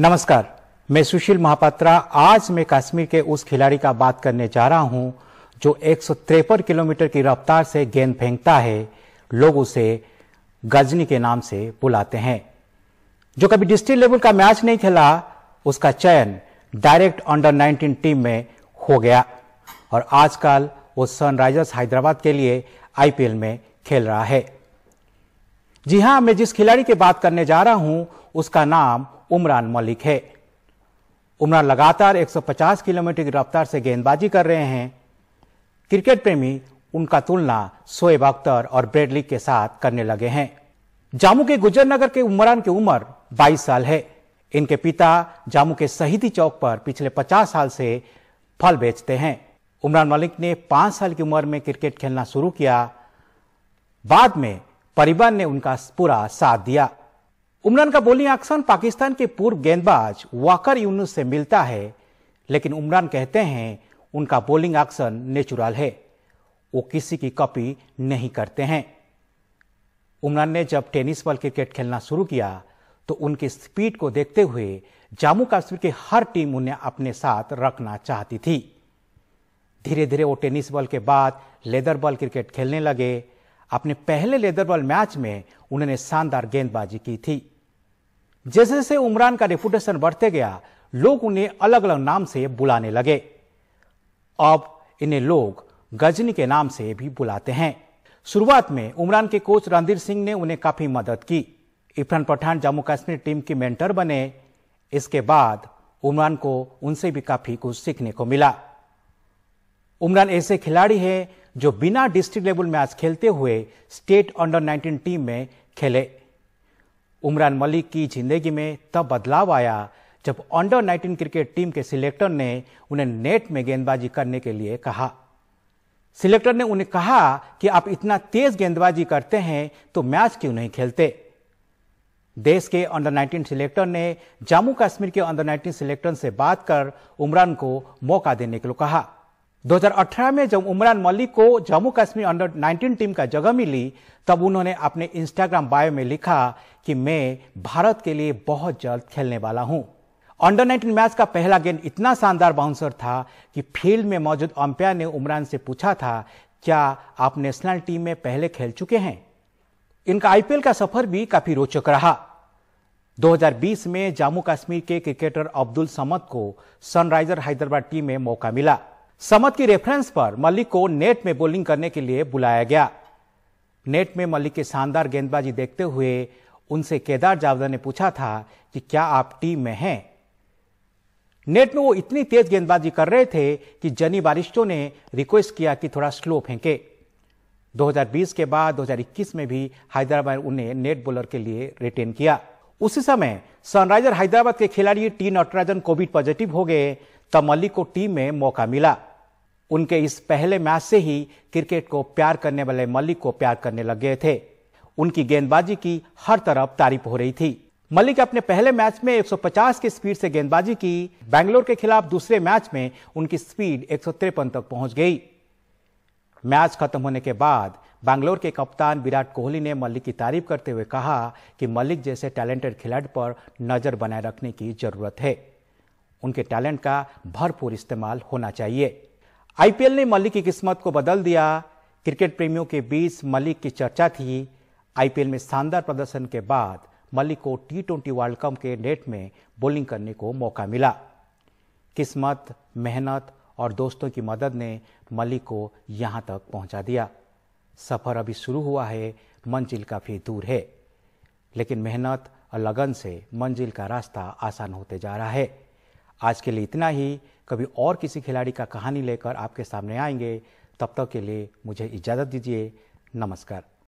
नमस्कार मैं सुशील महापात्रा आज मैं कश्मीर के उस खिलाड़ी का बात करने जा रहा हूं जो एक किलोमीटर की रफ्तार से गेंद फेंकता है लोग उसे गजनी के नाम से बुलाते हैं जो कभी डिस्ट्रिक्ट लेवल का मैच नहीं खेला उसका चयन डायरेक्ट अंडर 19 टीम में हो गया और आजकल वो सनराइजर्स हैदराबाद के लिए आईपीएल में खेल रहा है जी हां मैं जिस खिलाड़ी की बात करने जा रहा हूं उसका नाम उमरान मलिक है उमरान लगातार 150 किलोमीटर की रफ्तार से गेंदबाजी कर रहे हैं क्रिकेट प्रेमी उनका तुलना सोएब अख्तर और ब्रेडली के साथ करने लगे हैं जामू के गुजर नगर के उमरान की उम्र 22 साल है इनके पिता जामू के शहीदी चौक पर पिछले 50 साल से फल बेचते हैं उमरान मलिक ने 5 साल की उम्र में क्रिकेट खेलना शुरू किया बाद में परिवार ने उनका पूरा साथ दिया उमरान का बॉलिंग एक्शन पाकिस्तान के पूर्व गेंदबाज वाकर यूनुस से मिलता है लेकिन उमरान कहते हैं उनका बॉलिंग एक्शन नेचुरल है वो किसी की कॉपी नहीं करते हैं उमरान ने जब टेनिस बॉल क्रिकेट खेलना शुरू किया तो उनकी स्पीड को देखते हुए जम्मू कश्मीर की हर टीम उन्हें अपने साथ रखना चाहती थी धीरे धीरे वो टेनिस बॉल के बाद लेदर बॉल क्रिकेट खेलने लगे अपने पहले लेदर बॉल मैच में उन्होंने शानदार गेंदबाजी की थी जैसे जैसे उमरान का रेपुटेशन बढ़ते गया लोग उन्हें अलग अलग नाम से बुलाने लगे अब इन्हें लोग गजनी के नाम से भी बुलाते हैं शुरुआत में उमरान के कोच रणधीर सिंह ने उन्हें काफी मदद की इरफान पठान जम्मू कश्मीर टीम के मेंटर बने इसके बाद उमरान को उनसे भी काफी कुछ सीखने को मिला उमरान ऐसे खिलाड़ी हैं जो बिना डिस्ट्रिक्ट लेवल मैच खेलते हुए स्टेट अंडर 19 टीम में खेले उमरान मलिक की जिंदगी में तब बदलाव आया जब अंडर 19 क्रिकेट टीम के सिलेक्टर ने उन्हें नेट में गेंदबाजी करने के लिए कहा सिलेक्टर ने उन्हें कहा कि आप इतना तेज गेंदबाजी करते हैं तो मैच क्यों नहीं खेलते देश के अंडर 19 सिलेक्टर ने जम्मू कश्मीर के अंडर 19 सिलेक्टर से बात कर उमरान को मौका देने के लिए कहा 2018 में जब उमरान मलिक को जम्मू कश्मीर अंडर 19 टीम का जगह मिली तब उन्होंने अपने इंस्टाग्राम बायो में लिखा कि मैं भारत के लिए बहुत जल्द खेलने वाला हूं अंडर 19 मैच का पहला गेंद इतना शानदार बाउंसर था कि फील्ड में मौजूद अंपायर ने उमरान से पूछा था क्या आप नेशनल टीम में पहले खेल चुके हैं इनका आईपीएल का सफर भी काफी रोचक रहा 2020 में जम्मू कश्मीर के क्रिकेटर अब्दुल समद को सनराइजर हैदराबाद टीम में मौका मिला समत की रेफरेंस पर मलिक को नेट में बोलिंग करने के लिए बुलाया गया नेट में मलिक की शानदार गेंदबाजी देखते हुए उनसे केदार जावदा ने पूछा था कि क्या आप टीम में हैं नेट में वो इतनी तेज गेंदबाजी कर रहे थे कि जनी बारिशों ने रिक्वेस्ट किया कि थोड़ा स्लो फेंके 2020 के बाद 2021 में भी हैदराबाद उन्हें नेट बॉलर के लिए रिटेन किया उसी समय सनराइजर हैदराबाद के खिलाड़ी टी नटराजन कोविड पॉजिटिव हो गए तब मलिक को टीम में मौका मिला उनके इस पहले मैच से ही क्रिकेट को प्यार करने वाले मलिक को प्यार करने लग गए थे उनकी गेंदबाजी की हर तरफ तारीफ हो रही थी मलिक अपने पहले मैच में 150 की स्पीड से गेंदबाजी की बैंगलोर के खिलाफ दूसरे मैच में उनकी स्पीड एक तक पहुंच गई मैच खत्म होने के बाद बैंगलोर के कप्तान विराट कोहली ने मलिक की तारीफ करते हुए कहा कि मलिक जैसे टैलेंटेड खिलाड़ी पर नज़र बनाए रखने की ज़रूरत है उनके टैलेंट का भरपूर इस्तेमाल होना चाहिए आईपीएल ने मलिक की किस्मत को बदल दिया क्रिकेट प्रेमियों के बीच मलिक की चर्चा थी आईपीएल में शानदार प्रदर्शन के बाद मलिक को टी ट्वेंटी वर्ल्ड कप के नेट में बॉलिंग करने को मौका मिला किस्मत मेहनत और दोस्तों की मदद ने मलिक को यहाँ तक पहुँचा दिया सफ़र अभी शुरू हुआ है मंजिल काफ़ी दूर है लेकिन मेहनत और लगन से मंजिल का रास्ता आसान होते जा रहा है आज के लिए इतना ही कभी और किसी खिलाड़ी का कहानी लेकर आपके सामने आएंगे तब तक के लिए मुझे इजाज़त दीजिए नमस्कार